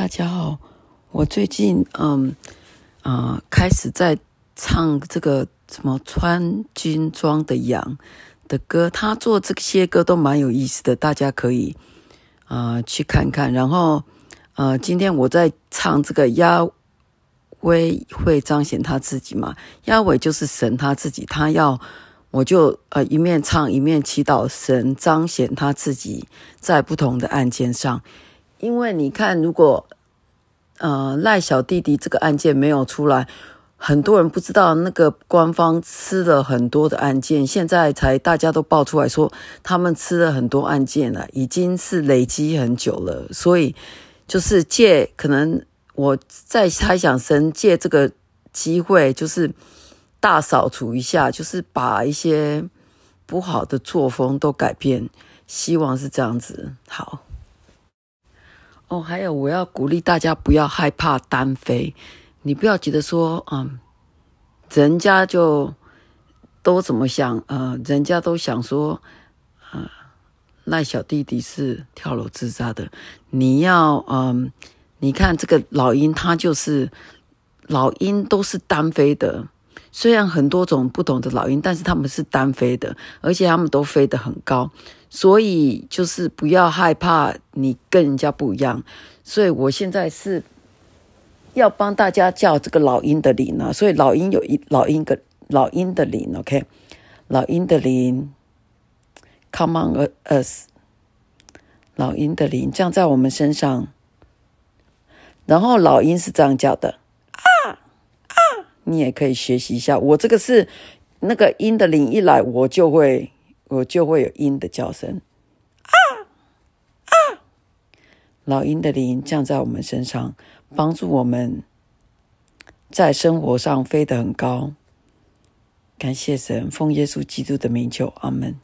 大家好，我最近嗯啊开始在唱这个什么穿军装的羊的歌，他做这些歌都蛮有意思的，大家可以啊去看看。然后呃，今天我在唱这个鸭。威会彰显他自己嘛，亚伟就是神他自己，他要我就呃一面唱一面祈祷神彰显他自己在不同的案件上，因为你看如果。呃，赖小弟弟这个案件没有出来，很多人不知道那个官方吃了很多的案件，现在才大家都爆出来说他们吃了很多案件了，已经是累积很久了。所以就是借，可能我在猜想，神借这个机会，就是大扫除一下，就是把一些不好的作风都改变，希望是这样子好。哦，还有我要鼓励大家不要害怕单飞，你不要觉得说，嗯，人家就都怎么想，呃，人家都想说，呃，赖小弟弟是跳楼自杀的，你要，嗯，你看这个老鹰，它就是老鹰都是单飞的。虽然很多种不同的老鹰，但是它们是单飞的，而且它们都飞得很高，所以就是不要害怕你跟人家不一样。所以我现在是要帮大家叫这个老鹰的铃啊，所以老鹰有一老鹰的老鹰的铃 o k 老鹰的铃 c o m e on us，老鹰的铃，这样在我们身上，然后老鹰是这样叫的。你也可以学习一下，我这个是那个鹰的灵一来，我就会我就会有鹰的叫声啊啊！老鹰的灵降在我们身上，帮助我们在生活上飞得很高。感谢神，奉耶稣基督的名求，阿门。